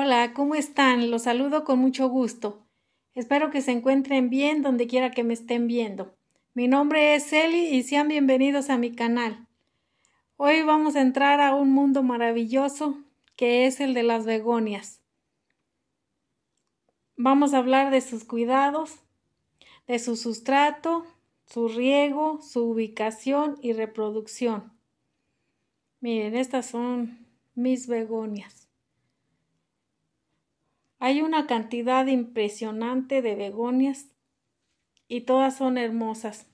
Hola, ¿cómo están? Los saludo con mucho gusto. Espero que se encuentren bien donde quiera que me estén viendo. Mi nombre es Eli y sean bienvenidos a mi canal. Hoy vamos a entrar a un mundo maravilloso que es el de las begonias. Vamos a hablar de sus cuidados, de su sustrato, su riego, su ubicación y reproducción. Miren, estas son mis begonias. Hay una cantidad impresionante de begonias y todas son hermosas.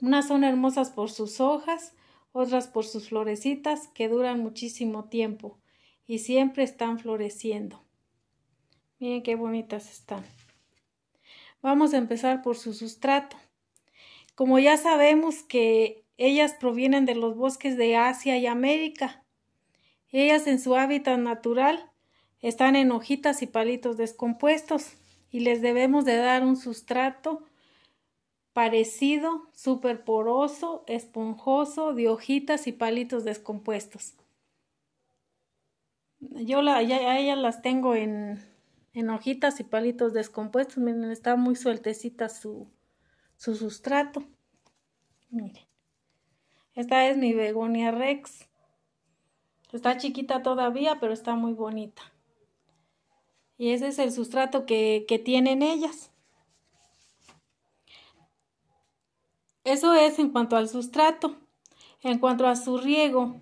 Unas son hermosas por sus hojas, otras por sus florecitas que duran muchísimo tiempo y siempre están floreciendo. Miren qué bonitas están. Vamos a empezar por su sustrato. Como ya sabemos que ellas provienen de los bosques de Asia y América, ellas en su hábitat natural están en hojitas y palitos descompuestos y les debemos de dar un sustrato parecido, súper poroso, esponjoso, de hojitas y palitos descompuestos. Yo ya, a ellas las tengo en, hojitas y palitos descompuestos. Miren, está muy sueltecita su, su sustrato. Miren. Esta es mi begonia rex. Está chiquita todavía, pero está muy bonita. Y ese es el sustrato que, tienen ellas. Eso es en cuanto al sustrato. En cuanto a su riego,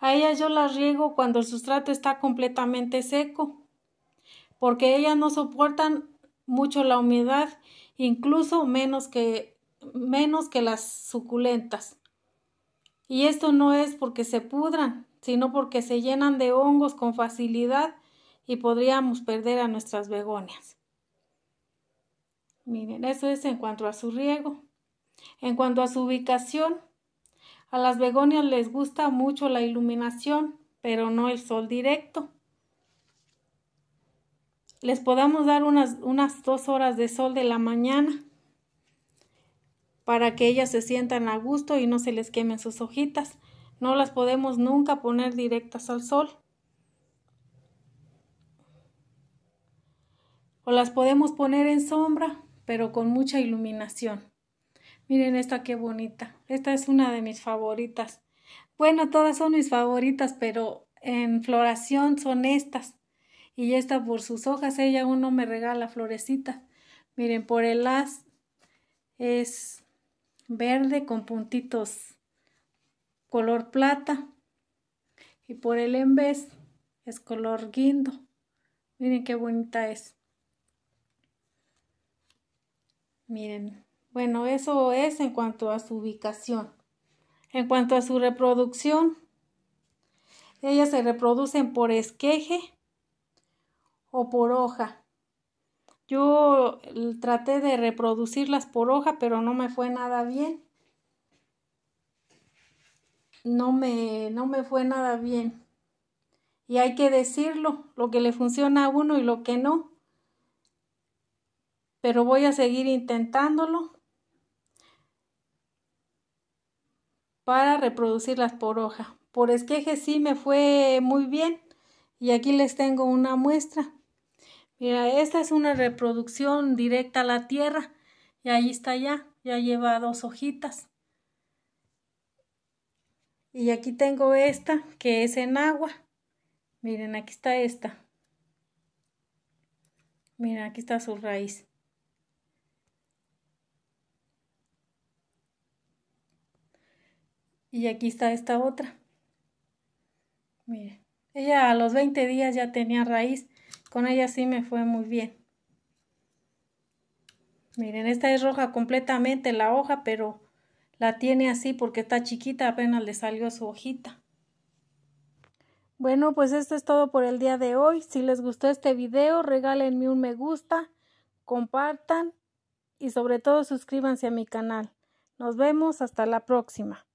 a ellas yo las riego cuando el sustrato está completamente seco, porque ellas no soportan mucho la humedad, incluso menos que, menos que las suculentas. Y esto no es porque se pudran, sino porque se llenan de hongos con facilidad y podríamos perder a nuestras begonias. Miren, eso es en cuanto a su riego. En cuanto a su ubicación, a las begonias les gusta mucho la iluminación, pero no el sol directo. Les podamos dar unas, unas dos horas de sol de la mañana para que ellas se sientan a gusto y no se les quemen sus hojitas. No las podemos nunca poner directas al sol. o las podemos poner en sombra, pero con mucha iluminación. Miren esta qué bonita. Esta es una de mis favoritas. Bueno, todas son mis favoritas, pero en floración son estas. Y esta por sus hojas, ella aún no me regala florecitas. Miren, por el as es verde con puntitos color plata. Y por el en vez es color guindo. Miren qué bonita es. Miren, bueno, eso es en cuanto a su ubicación. En cuanto a su reproducción, ellas se reproducen por esqueje o por hoja. Yo eh, traté de reproducirlas por hoja, pero no me fue nada bien. No me, no me fue nada bien. Y hay que decirlo, lo que le funciona a uno y lo que no pero voy a seguir intentándolo para reproducirlas por hoja. Por esqueje sí me fue muy bien y aquí les tengo una muestra. Mira, esta es una reproducción directa a la tierra y ahí está ya, ya lleva dos hojitas. Y aquí tengo esta que es en agua. Miren, aquí está esta. Miren, aquí está su raíz. Y aquí está esta otra. Mire, ella a los 20 días ya tenía raíz. Con ella sí me fue muy bien. Miren, esta es roja completamente la hoja, pero la tiene así porque está chiquita, apenas le salió su hojita. Bueno, pues esto es todo por el día de hoy. Si les gustó este video, regálenme un me gusta, compartan y sobre todo suscríbanse a mi canal. Nos vemos hasta la próxima.